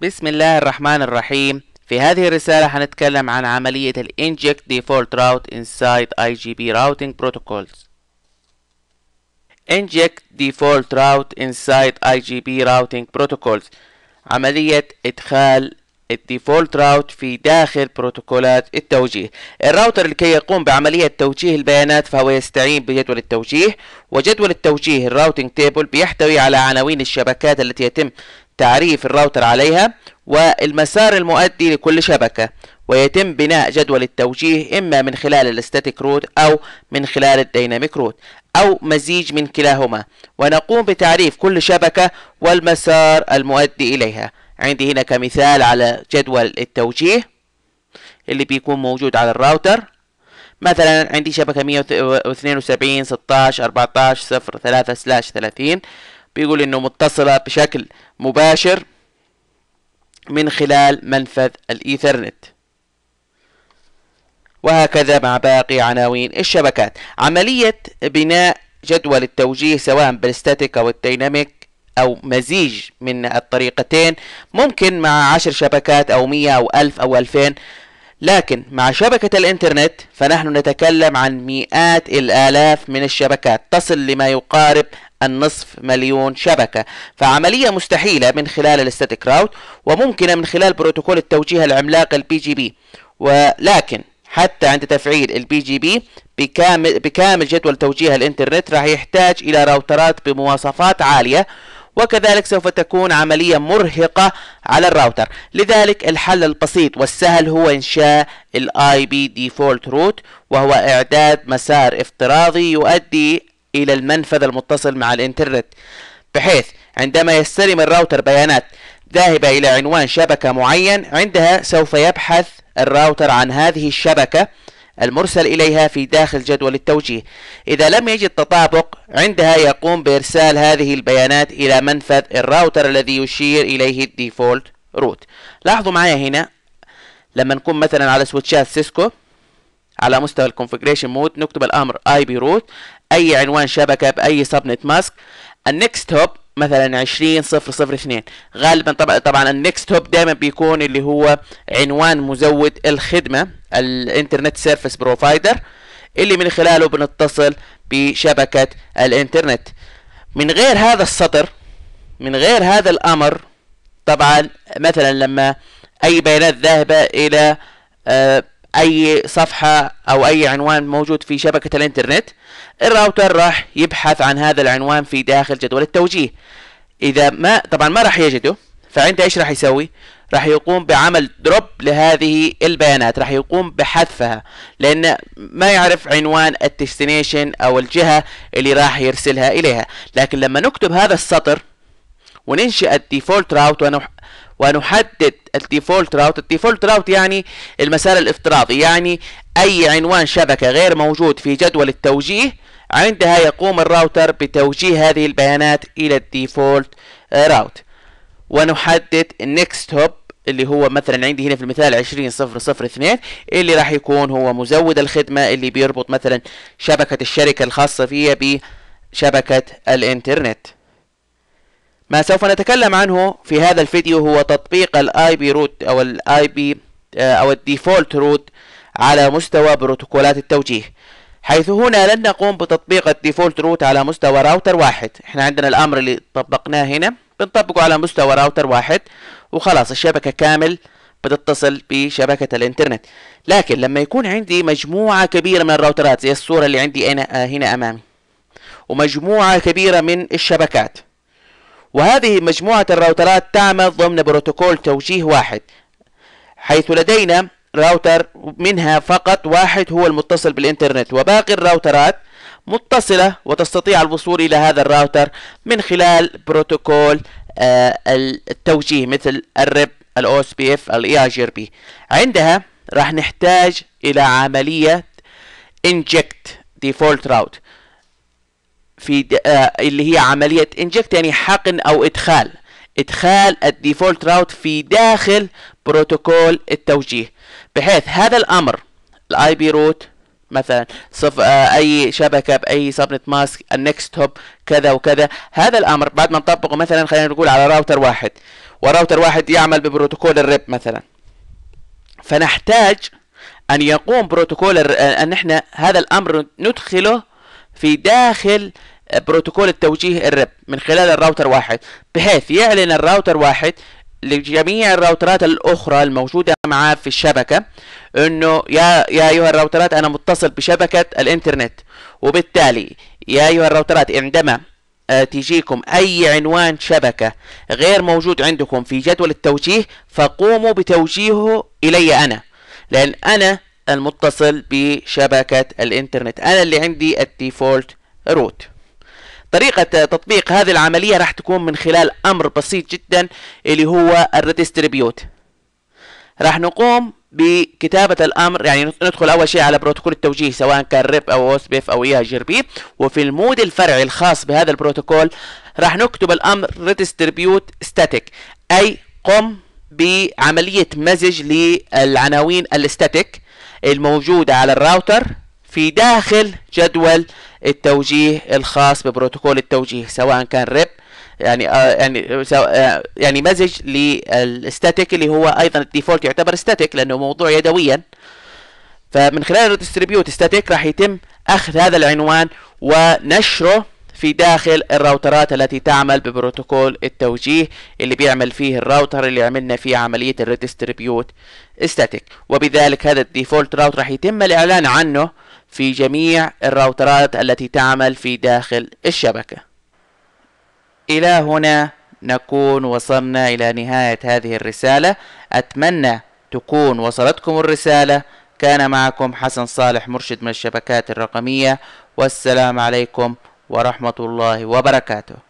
بسم الله الرحمن الرحيم في هذه الرسالة هنتكلم عن عملية الـ Inject Default Route inside IGP Routing Protocols Inject Default Route inside IGP Routing Protocols عملية إدخال الديفولت راوت في داخل بروتوكولات التوجيه الراوتر لكي يقوم بعملية توجيه البيانات فهو يستعين بجدول التوجيه وجدول التوجيه الراوتينج تيبل بيحتوي على عناوين الشبكات التي يتم تعريف الراوتر عليها والمسار المؤدي لكل شبكة ويتم بناء جدول التوجيه إما من خلال الاستاتيك روت أو من خلال الديناميك روت أو مزيج من كلاهما ونقوم بتعريف كل شبكة والمسار المؤدي إليها عندي هنا كمثال على جدول التوجيه اللي بيكون موجود على الراوتر مثلا عندي شبكة 172 16 14 0 3 سلاش 30 بيقول انه متصلة بشكل مباشر من خلال منفذ الايثرنت وهكذا مع باقي عناوين الشبكات عملية بناء جدول التوجيه سواء بالستاتيك او الديناميك او مزيج من الطريقتين ممكن مع عشر شبكات او مية او الف او الفين لكن مع شبكة الإنترنت فنحن نتكلم عن مئات الآلاف من الشبكات تصل لما يقارب النصف مليون شبكة فعملية مستحيلة من خلال الاستاتيك راوت وممكنة من خلال بروتوكول التوجيه العملاق البي جي بي ولكن حتى عند تفعيل البي جي بي بكامل, بكامل جدول توجيه الانترنت راح يحتاج الى راوترات بمواصفات عالية وكذلك سوف تكون عملية مرهقة على الراوتر لذلك الحل البسيط والسهل هو إنشاء الاي بي ديفولت روت وهو إعداد مسار افتراضي يؤدي إلى المنفذ المتصل مع الإنترنت بحيث عندما يستلم الراوتر بيانات ذاهبة إلى عنوان شبكة معين عندها سوف يبحث الراوتر عن هذه الشبكة المرسل إليها في داخل جدول التوجيه إذا لم يجد تطابق عندها يقوم بإرسال هذه البيانات إلى منفذ الراوتر الذي يشير إليه الديفولت روت لاحظوا معايا هنا لما نكون مثلا على سويتشات سيسكو على مستوى الكونفجريشن مود نكتب الأمر اي بي روت اي عنوان شبكه باي سبنت ماسك النكست هوب مثلا 20 صفر صفر اثنين غالبا طبعا طبعا النكست هوب دائما بيكون اللي هو عنوان مزود الخدمه الانترنت سيرفيس بروفايدر اللي من خلاله بنتصل بشبكه الانترنت من غير هذا السطر من غير هذا الامر طبعا مثلا لما اي بيانات ذاهبه الى آه، اي صفحه او اي عنوان موجود في شبكه الانترنت الراوتر راح يبحث عن هذا العنوان في داخل جدول التوجيه اذا ما طبعا ما راح يجده فعنده ايش راح يسوي راح يقوم بعمل دروب لهذه البيانات راح يقوم بحذفها لان ما يعرف عنوان الديستنيشن او الجهه اللي راح يرسلها اليها لكن لما نكتب هذا السطر وننشئ الديفولت راوت ونحدد الديفولت راوت الديفولت راوت يعني المسار الافتراضي يعني اي عنوان شبكة غير موجود في جدول التوجيه عندها يقوم الراوتر بتوجيه هذه البيانات الى الديفولت راوت ونحدد النكست هوب اللي هو مثلا عندي هنا في المثال 20002 اللي راح يكون هو مزود الخدمة اللي بيربط مثلا شبكة الشركة الخاصة فيها بشبكة الانترنت ما سوف نتكلم عنه في هذا الفيديو هو تطبيق الاي بي روت او الاي آه، بي او الديفولت روت على مستوى بروتوكولات التوجيه حيث هنا لن نقوم بتطبيق الديفولت روت على مستوى راوتر واحد احنا عندنا الامر اللي طبقناه هنا بنطبقه على مستوى راوتر واحد وخلاص الشبكة كامل بتتصل بشبكة الانترنت لكن لما يكون عندي مجموعة كبيرة من الراوترات زي الصورة اللي عندي آه، هنا أمامي ومجموعة كبيرة من الشبكات وهذه مجموعة الراوترات تعمل ضمن بروتوكول توجيه واحد حيث لدينا راوتر منها فقط واحد هو المتصل بالإنترنت وباقي الراوترات متصلة وتستطيع الوصول إلى هذا الراوتر من خلال بروتوكول آه، التوجيه مثل الرب الاوس بي اف الاي اي جي بي عندها راح نحتاج الى عمليه inject default route في آه، اللي هي عملية انجكت يعني حقن او ادخال ادخال الديفولت راوت في داخل بروتوكول التوجيه بحيث هذا الامر الاي بي روت مثلا صف آه، اي شبكه باي سبنت ماسك النكست هوب كذا وكذا هذا الامر بعد ما نطبقه مثلا خلينا نقول على راوتر واحد وراوتر واحد يعمل ببروتوكول الريب مثلا فنحتاج ان يقوم بروتوكول آه، ان احنا هذا الامر ندخله في داخل بروتوكول التوجيه الرب من خلال الراوتر واحد بحيث يعلن الراوتر واحد لجميع الراوترات الاخرى الموجوده معاه في الشبكه انه يا يا ايها الراوترات انا متصل بشبكه الانترنت وبالتالي يا ايها الراوترات عندما آه، تجيكم اي عنوان شبكه غير موجود عندكم في جدول التوجيه فقوموا بتوجيهه الي انا لان انا المتصل بشبكة الإنترنت أنا اللي عندي الديفولت روت طريقة تطبيق هذه العملية راح تكون من خلال أمر بسيط جدا اللي هو الريدستريبيوت راح نقوم بكتابة الأمر يعني ندخل أول شيء على بروتوكول التوجيه سواء كان ريب أو أوسبيف أو إياه جربي وفي المود الفرعي الخاص بهذا البروتوكول راح نكتب الأمر ريدستريبيوت ستاتيك أي قم بعملية مزج للعناوين الستاتيك الموجودة على الراوتر في داخل جدول التوجيه الخاص ببروتوكول التوجيه سواء كان ريب يعني آه يعني آه يعني مزج للستاتيك اللي هو ايضا الديفولت يعتبر ستاتيك لانه موضوع يدويا فمن خلال الديستريبيوت ستاتيك راح يتم اخذ هذا العنوان ونشره في داخل الراوترات التي تعمل ببروتوكول التوجيه اللي بيعمل فيه الراوتر اللي عملنا فيه عملية الريدستريبيوت ستاتيك وبذلك هذا الديفولت راوت راح يتم الإعلان عنه في جميع الراوترات التي تعمل في داخل الشبكة إلى هنا نكون وصلنا إلى نهاية هذه الرسالة أتمنى تكون وصلتكم الرسالة كان معكم حسن صالح مرشد من الشبكات الرقمية والسلام عليكم ورحمة الله وبركاته